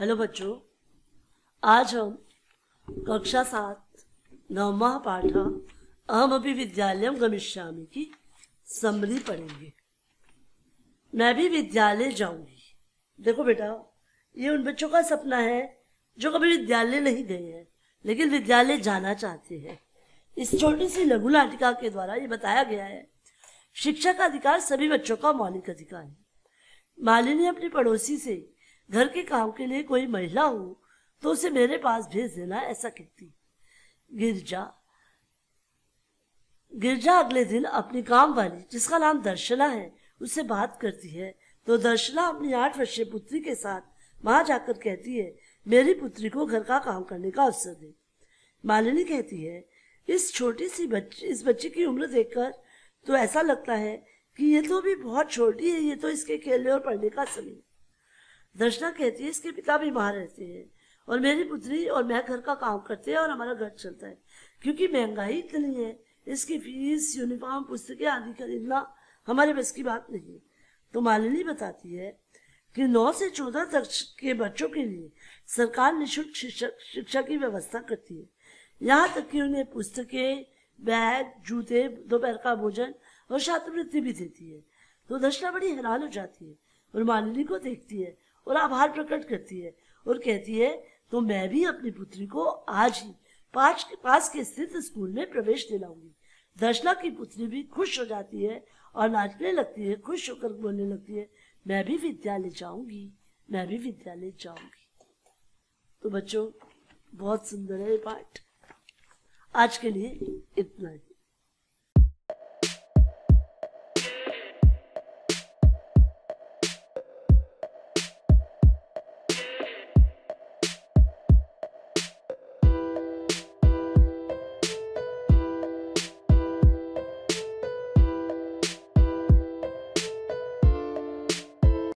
hello बच्चों आज हम कक्षा सात नवमा पाठ अहम अभी विद्यालय गमिष्यामी की समरी पढ़ेंगे मैं भी विद्यालय जाऊंगी देखो बेटा ये उन बच्चों का सपना है जो कभी विद्यालय नहीं गए हैं लेकिन विद्यालय जाना चाहते हैं इस छोटी सी लघु नाटिका के द्वारा ये बताया गया है शिक्षा का अधिकार सभी बच्चों का मौलिक अधिकार है मालिनी अपने पड़ोसी से घर के काम के लिए कोई महिला हो तो उसे मेरे पास भेज देना ऐसा कहती गिरजा गिरजा अगले दिन अपनी काम वाली जिसका नाम दर्शना है उससे बात करती है तो दर्शना अपनी आठ वर्षीय पुत्री के साथ वहां जाकर कहती है मेरी पुत्री को घर का काम करने का अवसर दे मालिनी कहती है इस छोटी सी बच्ची इस बच्ची की उम्र देखकर तो ऐसा लगता है कि ये तो भी बहुत छोटी है ये तो इसके खेलने और पढ़ने का समय है दर्शना कहती है इसके पिता भी बाहर रहते हैं और मेरी पुत्री और मैं घर का काम करते हैं और हमारा घर चलता है क्योंकि महंगाई इतनी है इसकी फीस यूनिफॉर्म पुस्तकें आदि खरीदना हमारे बस की बात नहीं तो मालिनी बताती है कि 9 से 14 तक के बच्चों के लिए सरकार निःशुल्क शिक्षा की व्यवस्था करती है यहाँ तक कि उन्हें पुस्तकें बैग जूते दोपहर का भोजन और छात्रवृत्ति भी देती है तो दर्शना बड़ी हैरान हो जाती है और मालिनी को देखती है और आभार प्रकट करती है और कहती है तो मैं भी अपनी पुत्री को आज ही पास पास के स्थित स्कूल में प्रवेश दिलाऊंगी दर्शना की पुत्री भी खुश हो जाती है और नाचने लगती है खुश होकर बोलने लगती है मैं भी विद्यालय जाऊंगी मैं भी विद्यालय जाऊंगी तो बच्चों बहुत सुंदर है ये पाठ आज के लिए इतना ही